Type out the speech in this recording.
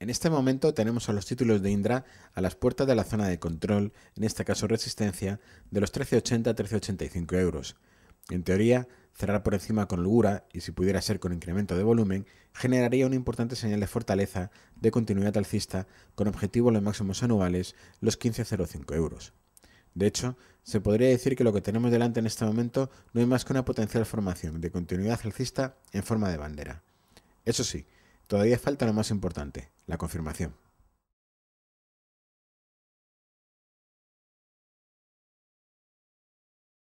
En este momento tenemos a los títulos de Indra a las puertas de la zona de control, en este caso resistencia, de los 13,80 13,85 euros. En teoría, cerrar por encima con holgura y si pudiera ser con incremento de volumen, generaría una importante señal de fortaleza de continuidad alcista con objetivo en los máximos anuales, los 15,05 euros. De hecho, se podría decir que lo que tenemos delante en este momento no es más que una potencial formación de continuidad alcista en forma de bandera. Eso sí, Todavía falta lo más importante, la confirmación.